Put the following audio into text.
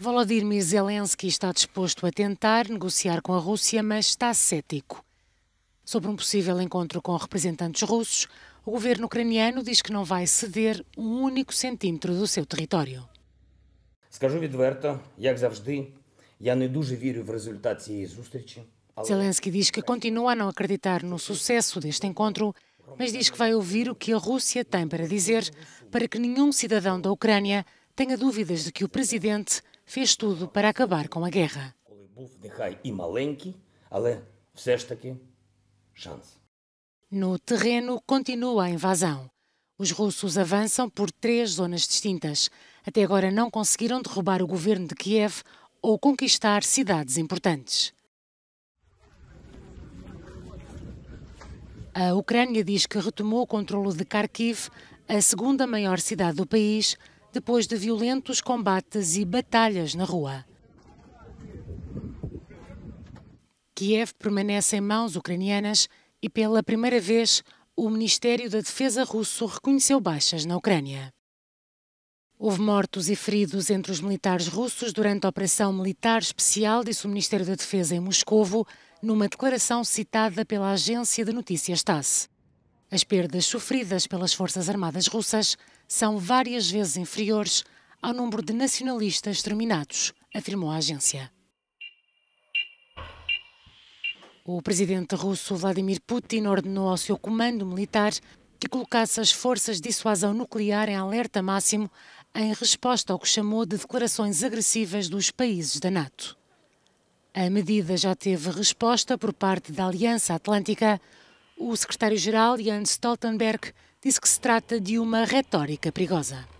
Volodymyr Zelensky está disposto a tentar negociar com a Rússia, mas está cético. Sobre um possível encontro com representantes russos, o governo ucraniano diz que não vai ceder um único centímetro do seu território. Zelensky diz que continua a não acreditar no sucesso deste encontro, mas diz que vai ouvir o que a Rússia tem para dizer para que nenhum cidadão da Ucrânia tenha dúvidas de que o presidente fez tudo para acabar com a guerra. No terreno continua a invasão. Os russos avançam por três zonas distintas. Até agora não conseguiram derrubar o governo de Kiev ou conquistar cidades importantes. A Ucrânia diz que retomou o controlo de Kharkiv, a segunda maior cidade do país, depois de violentos combates e batalhas na rua. Kiev permanece em mãos ucranianas e, pela primeira vez, o Ministério da Defesa russo reconheceu baixas na Ucrânia. Houve mortos e feridos entre os militares russos durante a operação militar especial, disse o Ministério da Defesa em Moscovo, numa declaração citada pela agência de notícias TASS. As perdas sofridas pelas Forças Armadas Russas são várias vezes inferiores ao número de nacionalistas exterminados, afirmou a agência. O presidente russo Vladimir Putin ordenou ao seu comando militar que colocasse as forças de dissuasão nuclear em alerta máximo em resposta ao que chamou de declarações agressivas dos países da NATO. A medida já teve resposta por parte da Aliança Atlântica. O secretário-geral Jens Stoltenberg disse que se trata de uma retórica perigosa.